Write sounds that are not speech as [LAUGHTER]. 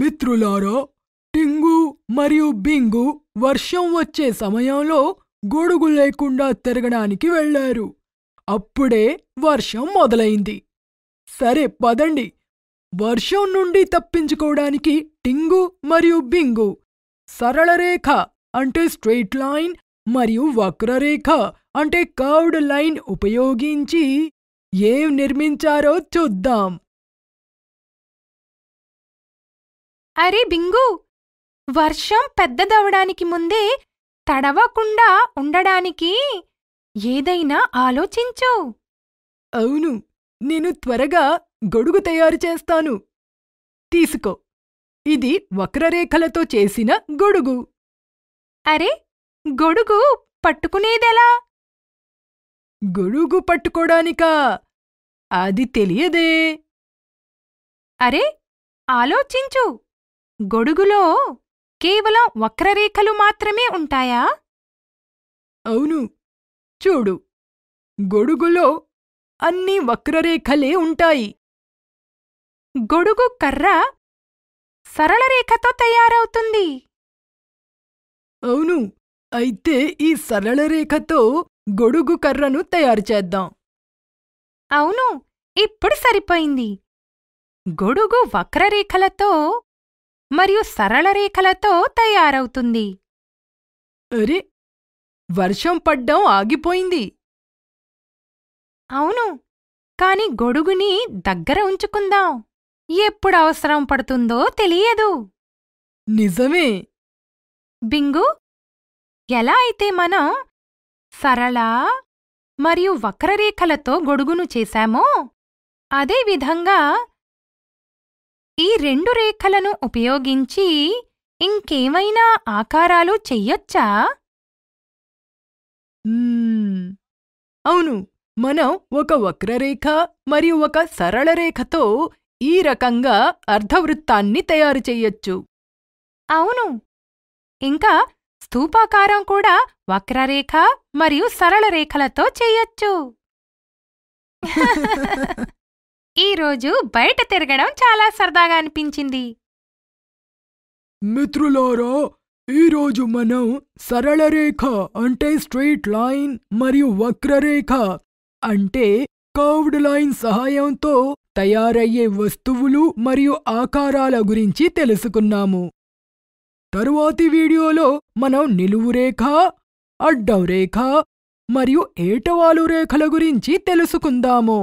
మిత్రులారా టింగు మరియు బింగు వర్షం వచ్చే సమయంలో గొడుగు లేకుండా తిరగడానికి వెళ్లారు అప్పుడే వర్షం మొదలైంది సరే పదండి వర్షం నుండి తప్పించుకోవడానికి టింగు మరియు బింగు సరళ రేఖ అంటే స్ట్రెయిట్ లైన్ మరియు వక్రరేఖ అంటే కర్వ్డ్ లైన్ ఉపయోగించి ఏం నిర్మించారో చూద్దాం అరే బింగు వర్షం పెద్దదవడానికి ముందే తడవకుండా ఉండడానికి ఏదైనా ఆలోచించు అవును నేను త్వరగా గొడుగు తయారు చేస్తాను తీసుకో ఇది వక్రరేఖలతో చేసిన గొడుగు అరే గొడుగు పట్టుకునేదెలా గొడుగు పట్టుకోడానికా అది తెలియదే అరే ఆలోచించు గొడుగులో కేవలం వక్రరేఖలు మాత్రమే ఉంటాయా అవును చూడు గొడుగులో అన్ని వక్రరేఖలే ఉంటాయి గొడుగు కర్ర సరళరేఖతో తయారవుతుంది అవును అయితే ఈ సరళరేఖతో గొడుగు కర్రను తయారు చేద్దాం అవును ఇప్పుడు సరిపోయింది గొడుగు వక్రరేఖలతో మరియు సరళ రేఖలతో తయారవుతుంది అరే వర్షం పడ్డం ఆగిపోయింది అవును కాని గొడుగుని దగ్గర ఉంచుకుందాం ఎప్పుడు అవసరం పడుతుందో తెలియదు నిజమే బింగు ఎలా అయితే మనం సరళ మరియు వక్రరేఖలతో గొడుగును చేశామో అదేవిధంగా ఈ రెండు రేఖలను ఉపయోగించి ఇంకేమైనా ఆకారాలు చెయ్యొచ్చా అవును మనం ఒక వక్రరేఖ మరియు ఒక సరళ రేఖతో ఈ రకంగా అర్ధవృత్తాన్ని తయారు చెయ్యొచ్చు అవును ఇంకా స్థూపాకారం కూడా వక్రరేఖ మరియు సరళ రేఖలతో చెయ్యొచ్చు [LAUGHS] ఈరోజు బయట తిరగడం చాలా సరదాగా అనిపించింది మిత్రులారా ఈరోజు మనం సరళ రేఖ అంటే స్ట్రెయిట్ లైన్ మరియు వక్రరేఖ అంటే కౌడ్ లైన్ సహాయంతో తయారయ్యే వస్తువులు మరియు ఆకారాల గురించి తెలుసుకున్నాము తరువాతి వీడియోలో మనం నిలువు రేఖ అడ్డం రేఖ మరియు ఏటవాలు రేఖల గురించి తెలుసుకుందాము